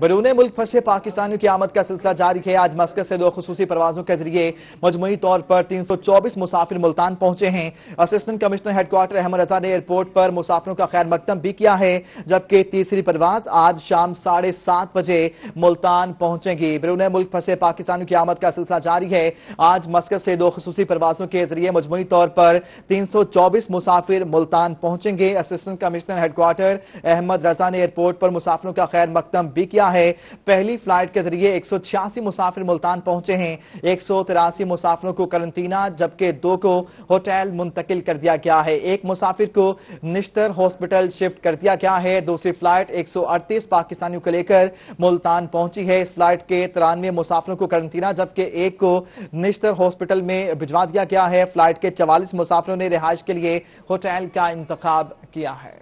बरून मुल्क फंसे पाकिस्तानियों की आमद का सिलसिला जारी है आज मस्कत से दो खसूसी परवाजों के जरिए मजमुई तौर पर तीन सौ चौबीस मुसाफिर मुल्तान पहुंचे हैं assistant commissioner headquarter Ahmad Raza ने एयरपोर्ट पर मुसाफिरों का खैर मकदम भी किया है जबकि तीसरी परवाज आज शाम साढ़े सात बजे मुल्तान पहुंचेगी बरून मुल्क फंसे पाकिस्तानियों की आमद का सिलसिला जारी है आज मस्कत से दो खसूसी परवाजों के जरिए मजमुई तौर पर तीन सौ चौबीस मुसाफिर मुल्तान पहुंचेंगे assistant commissioner headquarter Ahmad Raza ने एयरपोर्ट पर मुसाफिरों का खैर मकदम भी किया किया है पहली फ्लाइट के जरिए एक मुसाफिर मुल्तान पहुंचे हैं एक मुसाफिरों को करंतना जबकि दो को होटल मुंतकिल कर दिया गया है एक मुसाफिर को निश्तर हॉस्पिटल शिफ्ट कर दिया गया है दूसरी फ्लाइट एक पाकिस्तानियों को लेकर मुल्तान पहुंची है इस फ्लाइट के तिरानवे मुसाफिरों को करंतना जबकि एक को निश्तर हॉस्पिटल में भिजवा दिया गया है फ्लाइट के चवालीस मुसाफिरों ने रिहाइश के लिए होटल का इंतखब किया है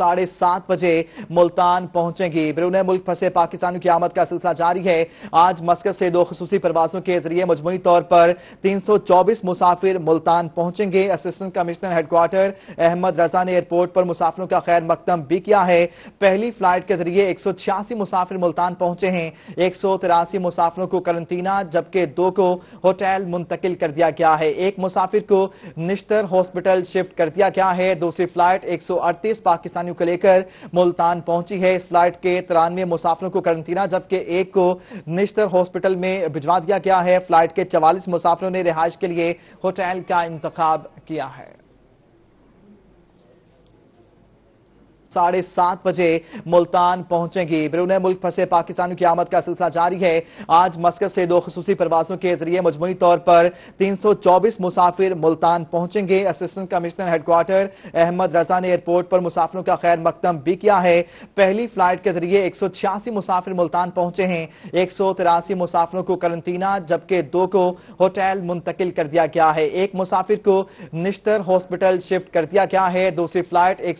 साढ़े सात बजे मुल्तान पहुंचेंगी बिरून मुल्क फंसे पाकिस्तानों की आमद का सिलसिला जारी है आज मस्कत से दो खसूसी प्रवासों के जरिए मजमू तौर पर 324 मुसाफिर मुल्तान पहुंचेंगे assistant commissioner headquarter Ahmad Raza ने एयरपोर्ट पर मुसाफिरों का खैर मकदम भी किया है पहली फ्लाइट के जरिए एक मुसाफिर मुल्तान पहुंचे हैं एक मुसाफिरों को करंतना जबकि दो को होटल मुंतकिल कर दिया गया है एक मुसाफिर को निश्तर हॉस्पिटल शिफ्ट कर दिया गया है दूसरी फ्लाइट एक पाकिस्तानी परेशानियों को लेकर मुल्तान पहुंची है इस फ्लाइट के तिरानवे मुसाफिरों को करंतीना जबकि एक को निश्तर हॉस्पिटल में भिजवा दिया गया है फ्लाइट के चवालीस मुसाफिरों ने रिहाइश के लिए होटल का इंतखब किया है साढ़े सात बजे मुल्तान पहुंचेंगी बिरून मुल्क फंसे पाकिस्तानियों की आमद का सिलसिला जारी है आज मस्कत से दो खसूसी प्रवासों के जरिए मजमूरी तौर पर 324 मुसाफिर मुल्तान पहुंचेंगे assistant commissioner headquarter Ahmad Raza ने एयरपोर्ट पर मुसाफिरों का खैर मकदम भी किया है पहली फ्लाइट के जरिए एक मुसाफिर मुल्तान पहुंचे हैं एक मुसाफिरों को करंतीना जबकि दो को होटल मुंतकिल कर दिया गया है एक मुसाफिर को निश्तर हॉस्पिटल शिफ्ट कर दिया गया है दूसरी फ्लाइट एक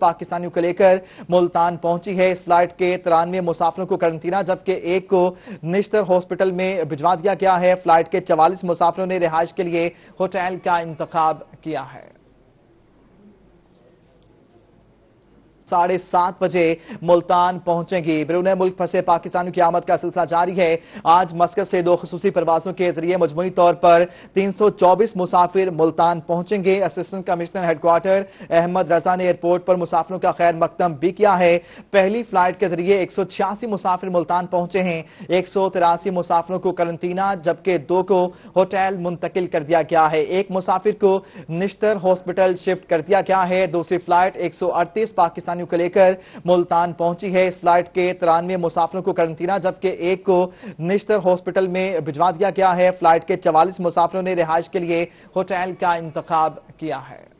पाकिस्तान परेशानियों को लेकर मुल्तान पहुंची है इस फ्लाइट के तिरानवे मुसाफिरों को करंतीना जबकि एक को निश्तर हॉस्पिटल में भिजवा दिया गया है फ्लाइट के चवालीस मुसाफिरों ने रिहाइश के लिए होटल का इंतखब किया है साढ़े सात बजे मुल्तान पहुंचेंगी बिरून मुल्क फंसे पाकिस्तानों की आमद का सिलसिला जारी है आज मस्कत से दो खसूसी प्रवासों के जरिए मजमूरी तौर पर 324 मुसाफिर मुल्तान पहुंचेंगे assistant commissioner headquarter Ahmad Raza ने एयरपोर्ट पर मुसाफिरों का खैर मकदम भी किया है पहली फ्लाइट के जरिए एक मुसाफिर मुल्तान पहुंचे हैं एक मुसाफिरों को करंतना जबकि दो को होटल मुंतकिल कर दिया गया है एक मुसाफिर को निश्तर हॉस्पिटल शिफ्ट कर दिया गया है दूसरी फ्लाइट एक पाकिस्तानी परेशानियों को लेकर मुल्तान पहुंची है इस फ्लाइट के तिरानवे मुसाफिरों को करंतीना जबकि एक को निश्तर हॉस्पिटल में भिजवा दिया गया है फ्लाइट के चवालीस मुसाफिरों ने रिहाइश के लिए होटल का इंतखब किया है